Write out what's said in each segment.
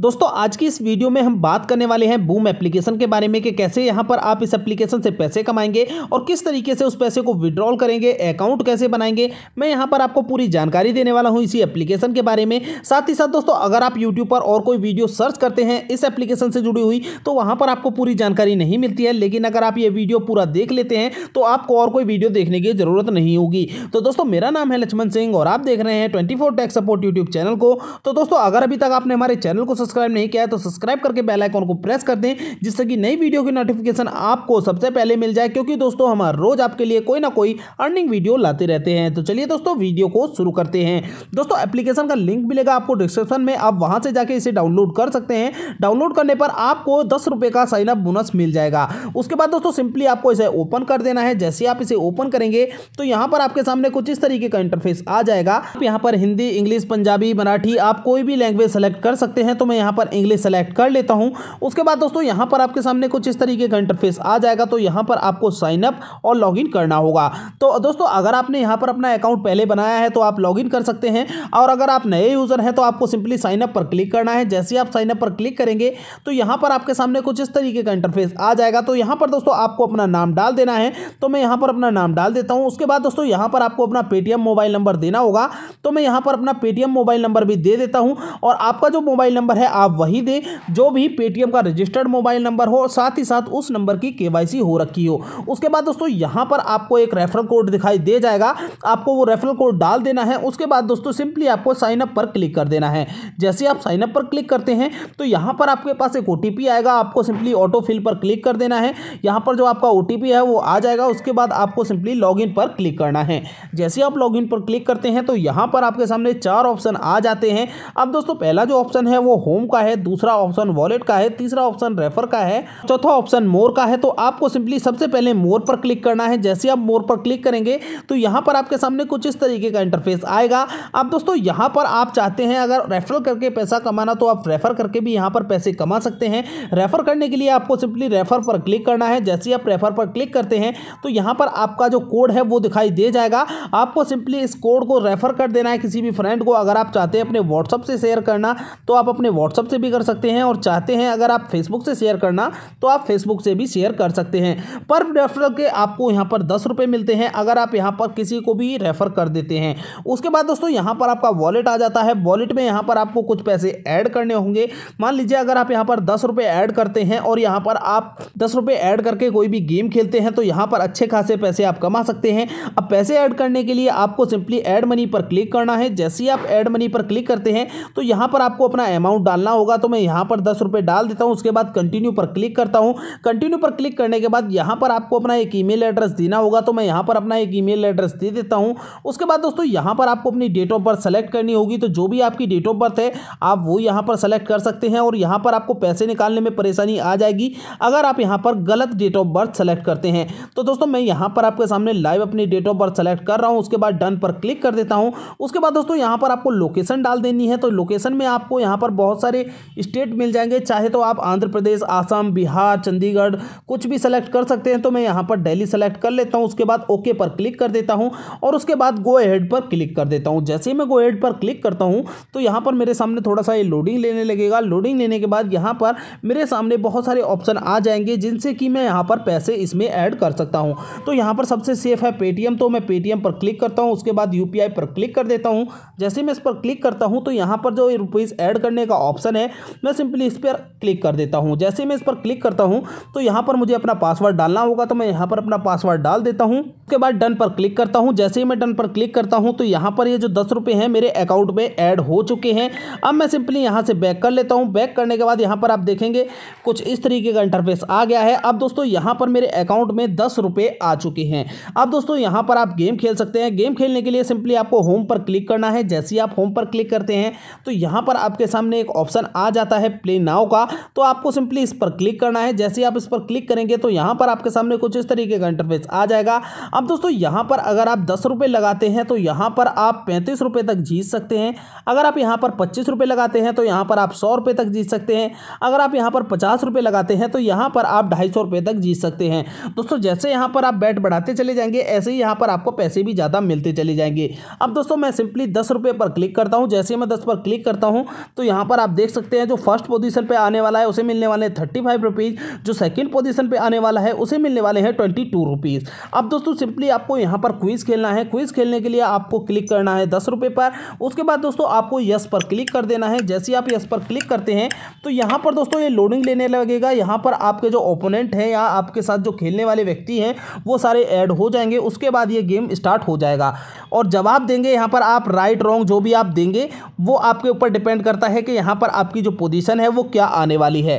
दोस्तों आज की इस वीडियो में हम बात करने वाले हैं बूम एप्लीकेशन के बारे में कि कैसे यहाँ पर आप इस एप्लीकेशन से पैसे कमाएंगे और किस तरीके से उस पैसे को विड्रॉल करेंगे अकाउंट कैसे बनाएंगे मैं यहाँ पर आपको पूरी जानकारी देने वाला हूँ इसी एप्लीकेशन के बारे में साथ ही साथ दोस्तों अगर आप यूट्यूब पर और कोई वीडियो सर्च करते हैं इस एप्लीकेशन से जुड़ी हुई तो वहाँ पर आपको पूरी जानकारी नहीं मिलती है लेकिन अगर आप ये वीडियो पूरा देख लेते हैं तो आपको और कोई वीडियो देखने की ज़रूरत नहीं होगी तो दोस्तों मेरा नाम है लक्ष्मण सिंह और आप देख रहे हैं twenty four tax support YouTube channel को तो दोस्तों अगर अभी तक आपने हमारे चैनल को सब्सक्राइब नहीं किया है तो सब्सक्राइब करके बेल आइकॉन को प्रेस कर दें जिससे कि नई वीडियो की नोटिफिकेशन आपको सबसे पहले मिल जाए क्योंकि दोस्तों हम रोज़ आपके लिए कोई ना कोई अर्निंग वीडियो लाते रहते हैं तो चलिए दोस्तों वीडियो को शुरू करते हैं दोस्तों एप्लीकेशन का लिंक मिलेगा आपको डिस्क्रिप्शन में आप वहां से जाके इसे डाउनलोड कर सकते हैं डाउनलोड करने पर आपको दस रुपए का साइन अप बोनस मिल जाएगा उसके बाद दोस्तों सिंपली आपको इसे ओपन कर देना है जैसे आप इसे ओपन करेंगे तो यहां पर आपके सामने कुछ इस तरीके का इंटरफेस आ जाएगा आप यहां पर हिंदी इंग्लिश पंजाबी मराठी आप कोई भी लैंग्वेज सेलेक्ट कर सकते हैं तो मैं यहाँ पर इंग्लिश सेलेक्ट कर लेता हूँ उसके बाद दोस्तों यहाँ पर आपके सामने कुछ इस तरीके का इंटरफेस आ जाएगा तो यहाँ पर आपको साइनअप और लॉगिन करना होगा तो दोस्तों अगर आपने यहाँ पर अपना अकाउंट पहले बनाया है तो आप लॉगिन कर सकते हैं और अगर आप नए यूज़र हैं तो आपको सिंपली साइनअप पर क्लिक करना है जैसे ही आप साइनअप पर क्लिक करेंगे तो यहाँ पर आपके सामने कुछ इस तरीके का इंटरफेस आ जाएगा तो यहाँ पर दोस्तों आपको अपना नाम डाल देना है तो मैं यहाँ पर अपना नाम डाल देता हूँ उसके बाद दोस्तों यहाँ पर आपको अपना पेटीएम मोबाइल नंबर देना होगा तो मैं यहाँ पर अपना पेटीएम मोबाइल नंबर भी दे देता हूँ और आपका जो मोबाइल नंबर है है आप वही दें जो भी पेटीएम का रजिस्टर्ड मोबाइल नंबर हो साथ ही साथ उस नंबर की केवाईसी हो रखी हो उसके बाद दोस्तों यहाँ पर आपको एक रेफरल कोड दिखाई दे जाएगा आपको वो रेफरल कोड डाल देना है उसके बाद दोस्तों सिंपली आपको साइनअप पर क्लिक कर देना है जैसे आप साइनअप पर क्लिक करते हैं तो यहाँ पर आपके पास एक ओ आएगा आपको सिंपली ऑटो फिल पर क्लिक कर देना है यहाँ पर जो आपका ओ है वो आ जाएगा उसके बाद आपको सिंपली लॉगिन पर क्लिक करना है जैसे आप लॉगिन पर क्लिक करते हैं तो यहाँ पर आपके सामने चार ऑप्शन आ जाते हैं अब दोस्तों पहला जो ऑप्शन है वो होम होम का है दूसरा ऑप्शन वॉलेट का है तीसरा ऑप्शन रेफर का है चौथा ऑप्शन मोर का है तो आपको सिंपली सबसे पहले मोर पर क्लिक करना है जैसे आप मोर पर क्लिक करेंगे तो यहां पर आपके सामने कुछ इस तरीके का इंटरफेस आएगा अब दोस्तों यहां पर आप चाहते हैं अगर रेफर करके पैसा कमाना तो आप रेफर करके भी यहां पर पैसे कमा सकते हैं रेफर करने के लिए आपको सिंपली रेफर पर क्लिक करना है जैसे आप रेफर पर क्लिक करते हैं तो यहां पर आपका जो कोड है वो दिखाई दे जाएगा आपको सिंपली इस कोड को रेफर कर देना है किसी भी फ्रेंड को अगर आप चाहते हैं अपने व्हाट्सअप से शेयर करना तो आप अपने व्हाट्सअप से भी कर सकते हैं और चाहते हैं अगर आप फेसबुक से शेयर करना तो आप फेसबुक से भी शेयर कर सकते हैं पर रेफरल के आपको यहाँ पर दस रुपये मिलते हैं अगर आप यहाँ पर किसी को भी रेफर कर देते हैं उसके बाद दोस्तों यहाँ पर आपका वॉलेट आ जाता है वॉलेट में यहाँ पर आपको कुछ पैसे ऐड करने होंगे मान लीजिए अगर आप यहाँ पर दस रुपये ऐड करते हैं और यहाँ पर आप दस रुपये ऐड करके कोई भी गेम खेलते हैं तो यहाँ पर अच्छे खासे पैसे आप कमा सकते हैं अब पैसे ऐड करने के लिए आपको सिंपली एड मनी पर क्लिक करना है जैसे ही आप एड मनी पर क्लिक करते हैं तो यहाँ पर आपको अपना अमाउंट डालना होगा तो मैं यहाँ पर दस रुपये डाल देता हूँ उसके बाद कंटिन्यू पर क्लिक करता हूँ कंटिन्यू पर क्लिक करने के बाद यहाँ पर आपको अपना एक ईमेल एड्रेस देना होगा तो मैं यहाँ पर अपना एक ईमेल एड्रेस दे देता हूँ उसके बाद दोस्तों यहाँ पर आपको अपनी डेट ऑफ बर्थ सेलेक्ट करनी होगी तो जो भी आपकी डेट ऑफ बर्थ है आप वो यहाँ पर सेलेक्ट कर सकते हैं और यहाँ पर आपको पैसे निकालने में परेशानी आ जाएगी अगर आप यहाँ पर गलत डेट ऑफ बर्थ सेलेक्ट करते हैं तो दोस्तों मैं यहाँ पर आपके सामने लाइव अपनी डेट ऑफ बर्थ सेलेक्ट कर रहा हूँ उसके बाद डन पर क्लिक कर देता हूँ उसके बाद दोस्तों यहाँ पर आपको लोकेशन डाल देनी है तो लोकेशन में आपको यहाँ पर बहुत बहुत सारे स्टेट मिल जाएंगे चाहे तो आप आंध्र प्रदेश आसाम बिहार चंडीगढ़ कुछ भी सेलेक्ट कर सकते हैं तो मैं यहाँ पर डेली सेलेक्ट कर लेता हूँ उसके बाद ओके पर क्लिक कर देता हूँ और उसके बाद गो एड पर क्लिक कर देता हूँ जैसे ही मैं गो एड पर क्लिक करता हूँ तो यहाँ पर मेरे सामने थोड़ा सा ये लोडिंग लेने लगेगा लोडिंग लेने के बाद यहाँ पर मेरे सामने बहुत सारे ऑप्शन आ जाएंगे जिनसे कि मैं यहाँ पर पैसे इसमें ऐड कर सकता हूँ तो यहाँ पर सबसे सेफ है पेटीएम तो मैं पेटीएम पर क्लिक करता हूँ उसके बाद यू पर क्लिक कर देता हूँ जैसे मैं इस पर क्लिक करता हूँ तो यहाँ पर जो रुपीज़ ऐड करने का ऑप्शन है मैं सिंपली इस पर क्लिक कर देता हूँ जैसे मैं इस पर क्लिक करता हूँ तो यहाँ पर मुझे अपना पासवर्ड डालना होगा तो मैं यहाँ पर अपना पासवर्ड डाल देता हूँ उसके बाद डन पर क्लिक करता हूँ जैसे ही मैं डन पर क्लिक करता हूँ तो यहाँ पर ये जो दस रुपये हैं मेरे अकाउंट में ऐड हो चुके हैं अब मैं सिंपली यहाँ से बैक कर लेता हूँ बैक करने के बाद यहाँ पर आप देखेंगे कुछ इस तरीके का इंटरफेस आ गया है अब दोस्तों यहाँ पर मेरे अकाउंट में दस रुपये आ चुके हैं अब दोस्तों यहाँ पर आप गेम खेल सकते हैं गेम खेलने के लिए सिंपली आपको होम पर क्लिक करना है जैसे ही आप होम पर क्लिक करते हैं तो यहाँ पर आपके सामने एक ऑप्शन आ जाता है प्ले नाव का तो आपको सिंपली इस पर क्लिक करना है जैसे आप इस पर क्लिक करेंगे तो यहाँ पर आपके सामने कुछ इस तरीके का इंटरफेस आ जाएगा अब दोस्तों यहाँ पर अगर आप दस रुपये लगाते हैं तो यहाँ पर आप पैंतीस रुपये तक जीत सकते हैं अगर आप यहाँ पर पच्चीस रुपये लगाते हैं तो यहाँ पर आप सौ रुपये तक जीत सकते हैं अगर आप यहाँ पर पचास रुपये लगाते हैं तो यहाँ पर आप ढाई सौ रुपये तक जीत सकते हैं दोस्तों जैसे यहाँ पर आप बैट बढ़ाते चले जाएंगे ऐसे ही यहाँ पर आपको पैसे भी ज़्यादा मिलते चले जाएंगे अब दोस्तों मैं सिंपली दस रुपए पर क्लिक करता हूँ जैसे मैं दस पर क्लिक करता हूँ तो यहाँ पर आप आप देख सकते हैं जो फर्स्ट पोजीशन पे आने वाला है उसे मिलने वाले हैं थर्टी फाइव रुपीज़ जो सेकंड पोजीशन पे आने वाला है उसे मिलने वाले हैं ट्वेंटी टू रुपीज़ अब दोस्तों सिंपली आपको यहाँ पर क्विज़ खेलना है क्विज़ खेलने के लिए आपको क्लिक करना है दस रुपये पर उसके बाद दोस्तों आपको यस पर क्लिक कर देना है जैसे आप यस पर क्लिक करते हैं तो यहाँ पर दोस्तों ये लोडिंग लेने लगेगा यहाँ पर आपके जो ओपोनेंट हैं या आपके साथ जो खेलने वाले व्यक्ति हैं वो सारे ऐड हो जाएंगे उसके बाद ये गेम स्टार्ट हो जाएगा और जवाब देंगे यहाँ पर आप राइट रॉन्ग जो भी आप देंगे वो आपके ऊपर डिपेंड करता है कि यहाँ पर आपकी जो पोजीशन है वो क्या आने वाली है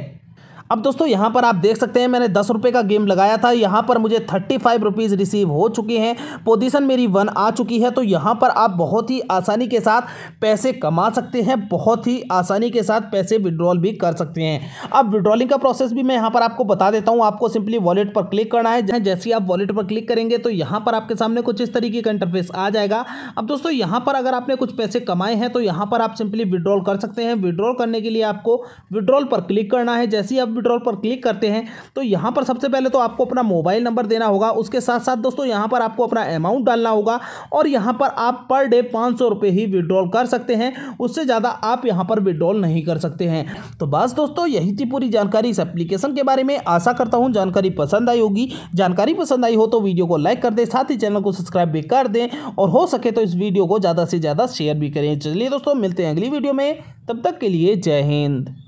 अब दोस्तों यहाँ पर आप देख सकते हैं मैंने दस रुपये का गेम लगाया था यहाँ पर मुझे थर्टी फाइव रुपीज़ रिसीव हो चुकी हैं पोजीशन मेरी वन आ चुकी है तो यहाँ पर आप बहुत ही आसानी के साथ पैसे कमा सकते हैं बहुत ही आसानी के साथ पैसे विड्रॉल भी कर सकते हैं अब विड्रॉलिंग का प्रोसेस भी मैं यहाँ पर आपको बता देता हूँ आपको सिंपली वॉलेट पर क्लिक करना है जैसे आप वॉलेट पर क्लिक करेंगे तो यहाँ पर आपके सामने कुछ इस तरीके का इंटरफेस आ जाएगा अब दोस्तों यहाँ पर अगर आपने कुछ पैसे कमाए हैं तो यहाँ पर आप सिंपली विड्रॉल कर सकते हैं विड्रॉल करने के लिए आपको विड्रॉल पर क्लिक करना है जैसे ही आप विड्रॉल पर क्लिक करते हैं तो यहाँ पर सबसे पहले तो आपको अपना मोबाइल नंबर देना होगा उसके साथ साथ दोस्तों यहाँ पर आपको अपना अमाउंट डालना होगा और यहाँ पर आप पर डे पाँच ही विड्रॉल कर सकते हैं उससे ज़्यादा आप यहाँ पर विड्रॉल नहीं कर सकते हैं तो बस दोस्तों यही थी पूरी जानकारी इस एप्लीकेशन के बारे में आशा करता हूँ जानकारी पसंद आई होगी जानकारी पसंद आई हो तो वीडियो को लाइक कर दें साथ ही चैनल को सब्सक्राइब भी कर दें और हो सके तो इस वीडियो को ज़्यादा से ज़्यादा शेयर भी करें चलिए दोस्तों मिलते हैं अगली वीडियो में तब तक के लिए जय हिंद